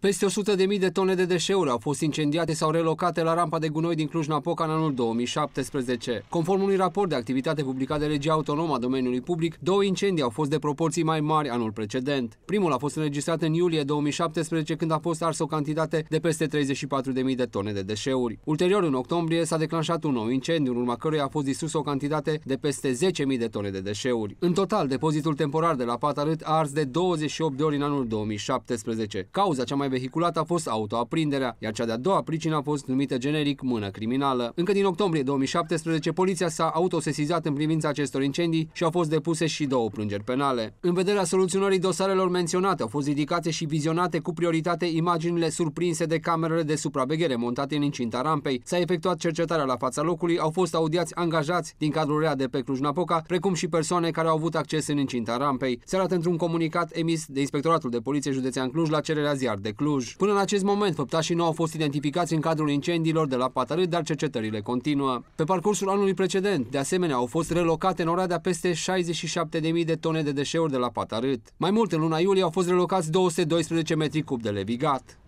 Peste 100.000 de tone de deșeuri au fost incendiate sau relocate la rampa de gunoi din Cluj-Napoca în anul 2017. Conform unui raport de activitate publicat de legea autonomă a domeniului public, două incendii au fost de proporții mai mari anul precedent. Primul a fost înregistrat în iulie 2017, când a fost ars o cantitate de peste 34.000 de tone de deșeuri. Ulterior, în octombrie, s-a declanșat un nou incendiu, în urma căruia a fost distrus o cantitate de peste 10.000 de tone de deșeuri. În total, depozitul temporar de la Patarât a ars de 28 de ori în anul 2017. Cauza cea mai mai vehiculată a fost autoaprinderea, iar cea de-a doua pricină a fost numită generic mână criminală. Încă din octombrie 2017, poliția s-a autosesizat în privința acestor incendii și au fost depuse și două plângeri penale. În vederea soluționării dosarelor menționate, au fost ridicate și vizionate cu prioritate imaginile surprinse de camerele de supraveghere montate în incinta rampei. S-a efectuat cercetarea la fața locului, au fost audiați angajați din cadrul REA de pe Cluj-Napoca, precum și persoane care au avut acces în incinta rampei. Se arată într-un comunicat emis de Inspectoratul de Poliție Județean Cluj la cererea ziar de Cluj. Până în acest moment, făptașii nu au fost identificați în cadrul incendiilor de la Patarât, dar cercetările continuă. Pe parcursul anului precedent, de asemenea, au fost relocate în Oradea peste 67.000 de tone de deșeuri de la Patarât. Mai mult, în luna iulie au fost relocați 212 metri cub de levigat.